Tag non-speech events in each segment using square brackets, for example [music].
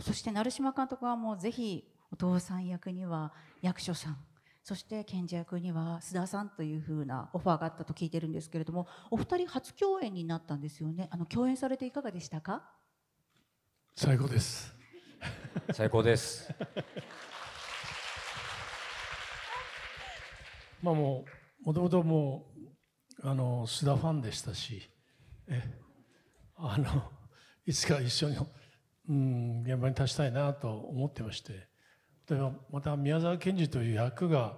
そして成島監督はもうぜひお父さん役には役所さんそして賢治役には須田さんというふうなオファーがあったと聞いてるんですけれどもお二人初共演になったんですよねあの共演されていかがでしたか最高です最高です [laughs] まあもうもともともうあの須田ファンでしたしえあのいつか一緒にうん、現場に立ちたいなと思ってまして、例えばまた宮沢賢治という役が、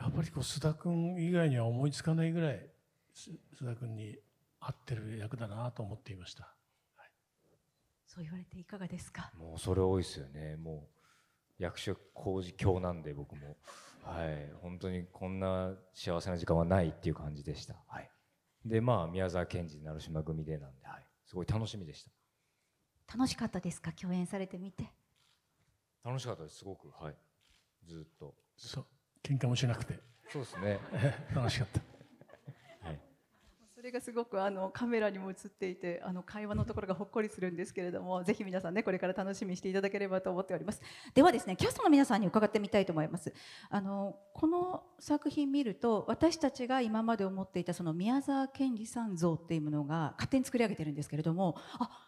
やっぱりこう須田君以外には思いつかないぐらい、須田君に合ってる役だなと思っていました。はい、そう言われていかがですかもうそれ多いですよね。もう役職工事卿なんで僕も、はい、本当にこんな幸せな時間はないっていう感じでした。はい、でまあ宮沢賢治成島組でなんで、はい、すごい楽しみでした。楽しかったですか共演されてみて楽しかったですすごくはいずっとそう喧嘩もしなくてそうですね [laughs] 楽しかったはいそれがすごくあのカメラにも映っていてあの会話のところがほっこりするんですけれどもぜひ皆さんねこれから楽しみにしていただければと思っておりますではですねキャストの皆さんに伺ってみたいと思いますあのこの作品見ると私たちが今まで思っていたその宮沢賢治さん像っていうものが勝手に作り上げてるんですけれどもあ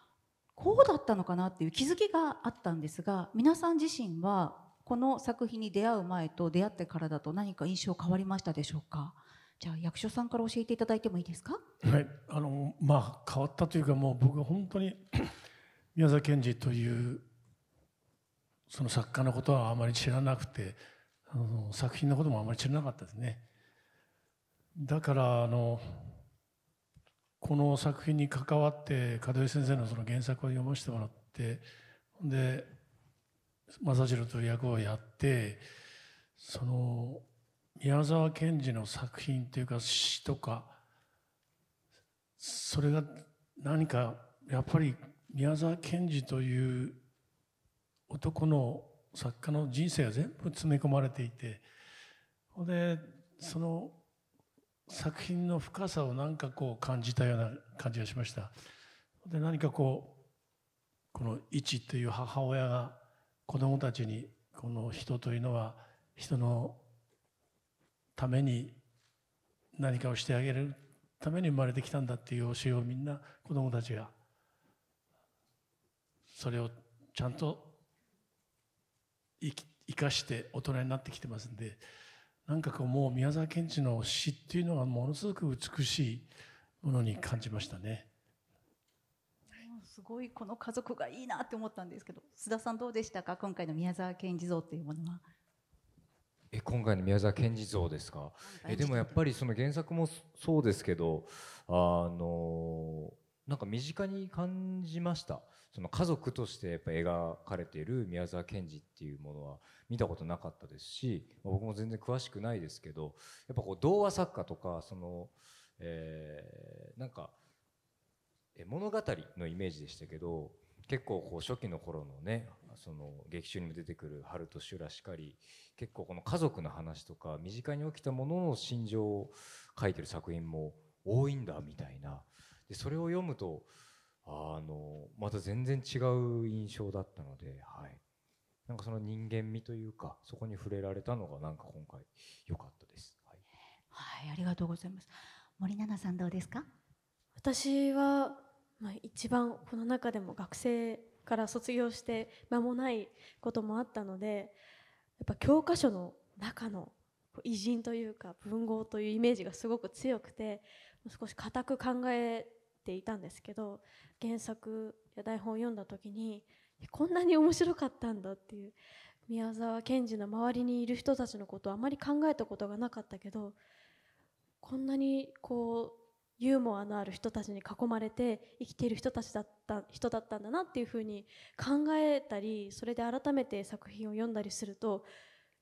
こうだったのかなっていう気づきがあったんですが皆さん自身はこの作品に出会う前と出会ってからだと何か印象変わりましたでしょうかじゃあ役所さんから教えていただいてもいいですかはいあのまあ変わったというかもう僕は本当に宮沢賢治というその作家のことはあまり知らなくてあの作品のこともあまり知らなかったですねだからあのこの作品に関わって門井先生のその原作を読ませてもらってで正次郎という役をやってその宮沢賢治の作品というか詩とかそれが何かやっぱり宮沢賢治という男の作家の人生が全部詰め込まれていてほんでその作品の深さを何かこう感じたような感じがしました。で何かこうこの「一」という母親が子供たちにこの人というのは人のために何かをしてあげるために生まれてきたんだっていう教えをみんな子供たちがそれをちゃんと生かして大人になってきてますんでなんかこうもう宮沢賢治の詩っていうのはものすごく美しいものに感じましたね。すごいこの家族がいいなって思ったんですけど須田さんどうでしたか今回の宮沢賢治像っていうものは。え今回の宮沢賢治像ですかえでもやっぱりその原作もそうですけどあのなんか身近に感じましたその家族としてやっぱ描かれている宮沢賢治っていうものは見たことなかったですし僕も全然詳しくないですけどやっぱこう童話作家とかその、えー、なんか物語のイメージでしたけど結構こう初期の頃のねその劇中にも出てくる春と修羅しかり結構この家族の話とか身近に起きたものの心情を書いてる作品も多いんだみたいなでそれを読むとあのまた全然違う印象だったので、はい、なんかその人間味というかそこに触れられたのがなんか今回良かったです、はい、はい、ありがとうございます森七菜さんどうですか私は、まあ、一番この中でも学生から卒業して間もないこともあったのでやっぱ教科書の中の偉人というか文豪というイメージがすごく強くて少し固く考えていたんですけど原作や台本を読んだ時にこんなに面白かったんだっていう宮沢賢治の周りにいる人たちのことをあまり考えたことがなかったけどこんなにこうユーモアのある人たちに囲まれて生きている人たちだった人だったんだなっていうふうに考えたりそれで改めて作品を読んだりすると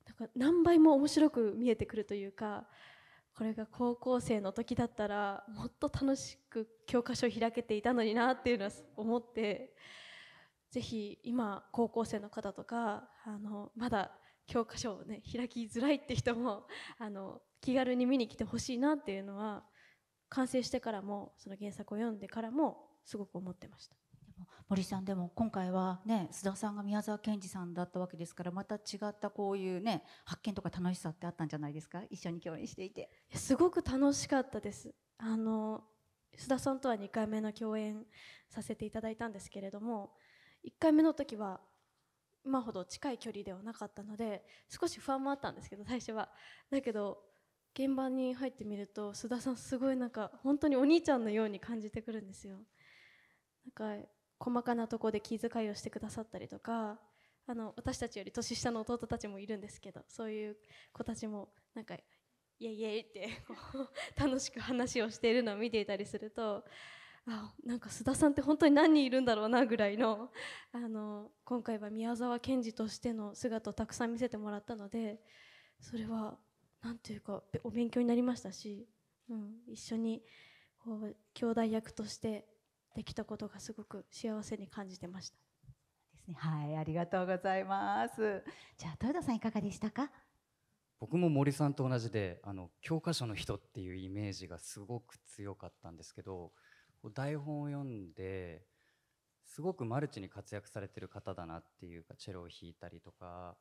なんか何倍も面白く見えてくるというかこれが高校生の時だったらもっと楽しく教科書を開けていたのになっていうのは思ってぜひ今高校生の方とかあのまだ教科書をね開きづらいって人もあの気軽に見に来てほしいなっていうのは完成してからもその原作を読んでからもすごく思ってました。森さんでも今回はね須田さんが宮沢賢治さんだったわけですからまた違ったこういうね発見とか楽しさってあったんじゃないですか一緒に共演していてすごく楽しかったですあの須田さんとは2回目の共演させていただいたんですけれども1回目の時は今ほど近い距離ではなかったので少し不安もあったんですけど最初はだけど現場に入ってみると須田さんすごいなんか本当にお兄ちゃんのように感じてくるんですよなんか細かなとこで気遣いをしてくださったりとかあの私たちより年下の弟たちもいるんですけどそういう子たちもなんかイエイイエイって [laughs] 楽しく話をしているのを見ていたりするとあなんか須田さんって本当に何人いるんだろうなぐらいのあの今回は宮沢賢治としての姿をたくさん見せてもらったのでそれは何ていうかお勉強になりましたし、うん、一緒にこう兄弟役としてできたことがすごく幸せに感じてました。ですね。はい、ありがとうございます。じゃあ豊田さんいかがでしたか？僕も森さんと同じであの教科書の人っていうイメージがすごく強かったんですけど台本を読んですごくマルチに活躍されてる方だなっていうかチェロを弾いたりとか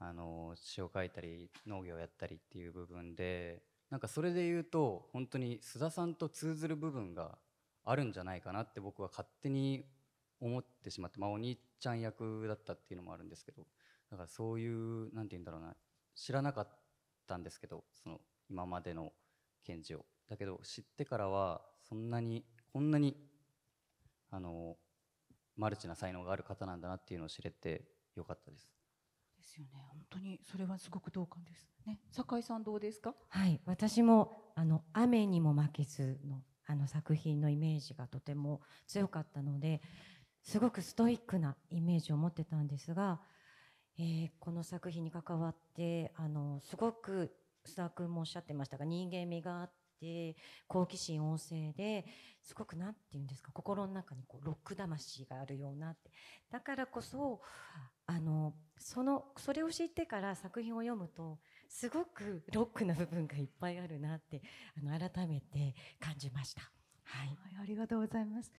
あの詩を書いたり農業をやったりっていう部分でなんかそれで言うと本当に須田さんと通ずる部分があるんじゃないかなって僕は勝手に思ってしまって、まあ、お兄ちゃん役だったっていうのもあるんですけどだからそういう何て言うんだろうな知らなかったんですけどその今までの検事をだけど知ってからはそんなにこんなにあのマルチな才能がある方なんだなっていうのを知れてよかったです。ですよね。本当にそれはすごく同感ですね。酒井さんどうですか？はい、私もあの雨にも負けずのあの作品のイメージがとても強かったのですごくストイックなイメージを持ってたんですが、えー、この作品に関わってあのすごく須田君もおっしゃってましたが人間味があって好奇心旺盛ですごく何て言うんですか心の中にこうロック魂があるようなってだからこそあのそのそれを知ってから作品を読むとすごくロックな部分がいっぱいあるなってあの改めて感じました。はい、ありがとうございます。